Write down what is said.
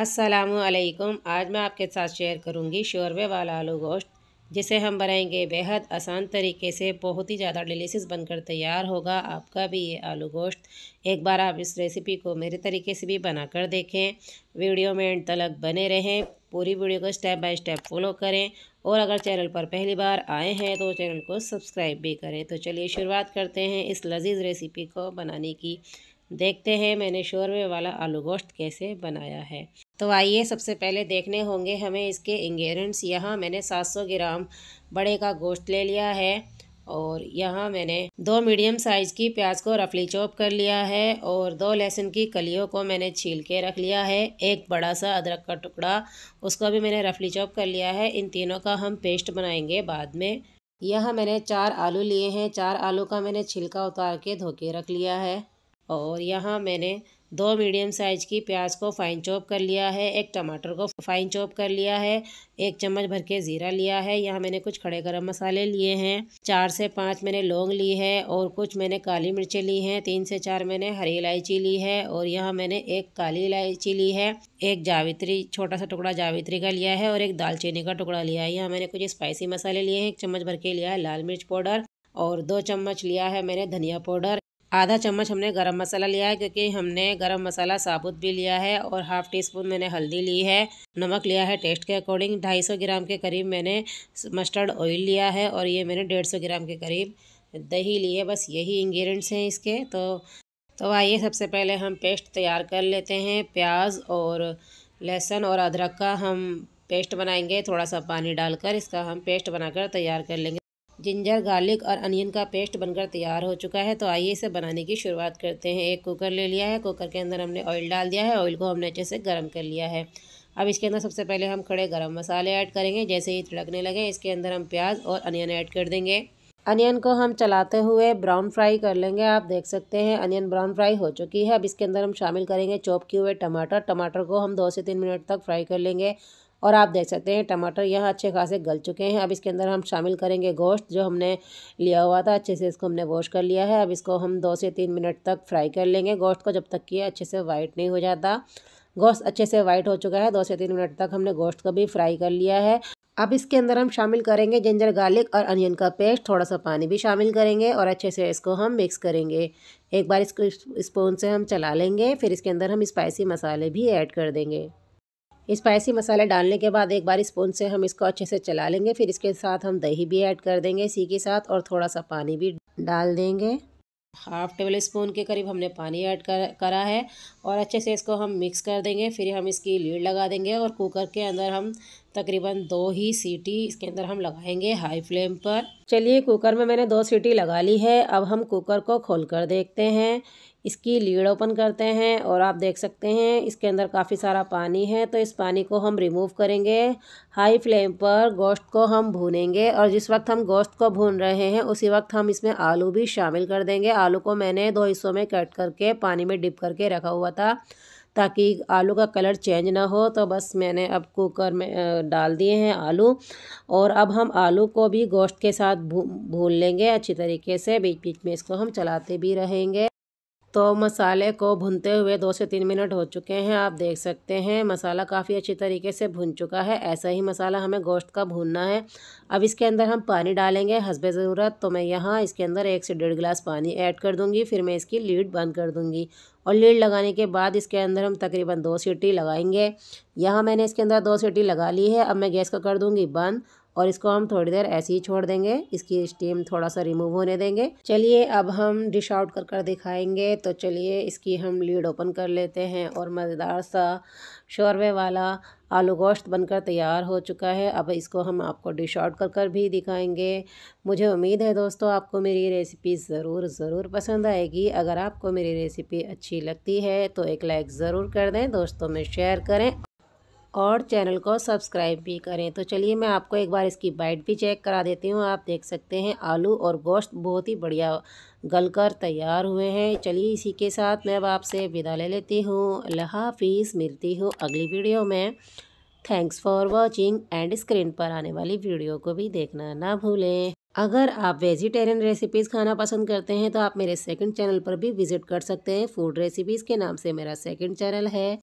असलकुम आज मैं आपके साथ शेयर करूंगी शोरबे वाला आलू गोश्त जिसे हम बनाएंगे बेहद आसान तरीके से बहुत ही ज़्यादा डिलीसियस बनकर तैयार होगा आपका भी ये आलू गोश्त एक बार आप इस रेसिपी को मेरे तरीके से भी बनाकर देखें वीडियो में एंड तलक बने रहें पूरी वीडियो को स्टेप बाय स्टेप फॉलो करें और अगर चैनल पर पहली बार आए हैं तो चैनल को सब्सक्राइब भी करें तो चलिए शुरुआत करते हैं इस लजीज रेसिपी को बनाने की देखते हैं मैंने शोरबे वाला आलू गोश्त कैसे बनाया है तो आइए सबसे पहले देखने होंगे हमें इसके इंग्रेडिएंट्स यहाँ मैंने 700 ग्राम बड़े का गोश्त ले लिया है और यहाँ मैंने दो मीडियम साइज़ की प्याज को रफली चॉप कर लिया है और दो लहसुन की कलियों को मैंने छील के रख लिया है एक बड़ा सा अदरक का टुकड़ा उसको भी मैंने रफली चॉप कर लिया है इन तीनों का हम पेस्ट बनाएंगे बाद में यहाँ मैंने चार आलू लिए हैं चार आलू का मैंने छिलका उतार के धो के रख लिया है और यहाँ मैंने दो मीडियम साइज़ की प्याज को फाइन चॉप कर लिया है एक टमाटर को फाइन चॉप कर लिया है एक चम्मच भर के ज़ीरा लिया है यहाँ मैंने कुछ खड़े गरम मसाले लिए हैं चार से पांच मैंने लौंग ली है और कुछ मैंने काली मिर्चें ली हैं तीन से चार मैंने हरी इलायची ली है और यहाँ मैंने एक काली इलायची ली है एक जावित्री छोटा सा टुकड़ा जावित्री का लिया है और एक दालचीनी का टुकड़ा लिया है यहाँ मैंने कुछ स्पाइसी मसाले लिए हैं एक चम्मच भर के लिया है लाल मिर्च पाउडर और दो चम्मच लिया है मैंने धनिया पाउडर आधा चम्मच हमने गरम मसाला लिया है क्योंकि हमने गरम मसाला साबुत भी लिया है और हाफ़ टी स्पून मैंने हल्दी ली है नमक लिया है टेस्ट के अकॉर्डिंग 250 ग्राम के करीब मैंने मस्टर्ड ऑयल लिया है और ये मैंने 150 ग्राम के करीब दही ली है बस यही इंग्रेडिएंट्स हैं इसके तो तो आइए सबसे पहले हम पेस्ट तैयार कर लेते हैं प्याज और लहसुन और अदरक का हम पेस्ट बनाएँगे थोड़ा सा पानी डालकर इसका हम पेस्ट बनाकर तैयार कर लेंगे जिंजर गार्लिक और अनियन का पेस्ट बनकर तैयार हो चुका है तो आइए इसे बनाने की शुरुआत करते हैं एक कुकर ले लिया है कुकर के अंदर हमने ऑयल डाल दिया है ऑयल को हमने अच्छे से गर्म कर लिया है अब इसके अंदर सबसे पहले हम खड़े गरम मसाले ऐड करेंगे जैसे ही तिड़कने लगे इसके अंदर हम प्याज और अनियन ऐड कर देंगे अनियन को हम चलाते हुए ब्राउन फ्राई कर लेंगे आप देख सकते हैं अनियन ब्राउन फ्राई हो चुकी है अब इसके अंदर हम शामिल करेंगे चॉप किए हुए टमाटर टमाटर को हम दो से तीन मिनट तक फ्राई कर लेंगे और आप देख सकते हैं टमाटर यहाँ अच्छे खासे गल चुके हैं अब इसके अंदर हम शामिल करेंगे गोश्त जो हमने लिया हुआ था अच्छे से इसको हमने वॉश कर लिया है अब इसको हम दो से तीन मिनट तक फ्राई कर लेंगे गोश्त को जब तक कि अच्छे से वाइट नहीं हो जाता गोश्त अच्छे से वाइट हो चुका है दो से तीन मिनट तक हमने गोश्त को भी फ्राई कर लिया है अब इसके अंदर हम शामिल करेंगे जिंजर गार्लिक और अनियन का पेस्ट थोड़ा सा पानी भी शामिल करेंगे और अच्छे से इसको हम मिक्स करेंगे एक बार इसको स्पून से हम चला लेंगे फिर इसके अंदर हम स्पाइसी मसाले भी ऐड कर देंगे स्पाइसी मसाले डालने के बाद एक बार स्पून से हम इसको अच्छे से चला लेंगे फिर इसके साथ हम दही भी ऐड कर देंगे इसी के साथ और थोड़ा सा पानी भी डाल देंगे हाफ टेबल स्पून के करीब हमने पानी ऐड कर करा है और अच्छे से इसको हम मिक्स कर देंगे फिर हम इसकी लीड लगा देंगे और कुकर के अंदर हम तकरीबन दो ही सीटी इसके अंदर हम लगाएंगे हाई फ्लेम पर चलिए कुकर में मैंने दो सीटी लगा ली है अब हम कुकर को खोल कर देखते हैं इसकी लीड ओपन करते हैं और आप देख सकते हैं इसके अंदर काफ़ी सारा पानी है तो इस पानी को हम रिमूव करेंगे हाई फ्लेम पर गोश्त को हम भूनेंगे और जिस वक्त हम गोश्त को भून रहे हैं उसी वक्त हम इसमें आलू भी शामिल कर देंगे आलू को मैंने दो हिस्सों में कट करके पानी में डिप करके रखा हुआ था ताकि आलू का कलर चेंज ना हो तो बस मैंने अब कुकर में डाल दिए हैं आलू और अब हम आलू को भी गोश्त के साथ भून लेंगे अच्छी तरीके से बीच बीच में इसको हम चलाते भी रहेंगे तो मसाले को भुनते हुए दो से तीन मिनट हो चुके हैं आप देख सकते हैं मसाला काफ़ी अच्छी तरीके से भुन चुका है ऐसा ही मसाला हमें गोश्त का भूनना है अब इसके अंदर हम पानी डालेंगे हंसबे ज़रूरत तो मैं यहाँ इसके अंदर एक से डेढ़ गिलास पानी ऐड कर दूँगी फिर मैं इसकी लीड बंद कर दूँगी और लीड लगाने के बाद इसके अंदर हम तकरीबन दो सीटी लगाएंगे यहाँ मैंने इसके अंदर दो सीटी लगा ली है अब मैं गैस को कर दूँगी बंद और इसको हम थोड़ी देर ऐसे ही छोड़ देंगे इसकी स्टीम थोड़ा सा रिमूव होने देंगे चलिए अब हम डिश आउट कर कर दिखाएंगे तो चलिए इसकी हम लीड ओपन कर लेते हैं और मज़ेदार सा शोरबे वाला आलू गोश्त बनकर तैयार हो चुका है अब इसको हम आपको डिश आउट कर कर भी दिखाएंगे मुझे उम्मीद है दोस्तों आपको मेरी रेसिपी ज़रूर ज़रूर पसंद आएगी अगर आपको मेरी रेसिपी अच्छी लगती है तो एक लाइक ज़रूर कर दें दोस्तों में शेयर करें और चैनल को सब्सक्राइब भी करें तो चलिए मैं आपको एक बार इसकी बाइट भी चेक करा देती हूँ आप देख सकते हैं आलू और गोश्त बहुत ही बढ़िया गलकर तैयार हुए हैं चलिए इसी के साथ मैं अब आपसे विदा ले लेती हूँ अल्लाह हाफिज़ मिलती हूँ अगली वीडियो में thanks for watching end screen पर आने वाली वीडियो को भी देखना ना भूलें अगर आप वेजिटेरियन रेसिपीज़ खाना पसंद करते हैं तो आप मेरे सेकंड चैनल पर भी विज़िट कर सकते हैं फूड रेसिपीज़ के नाम से मेरा सेकंड चैनल है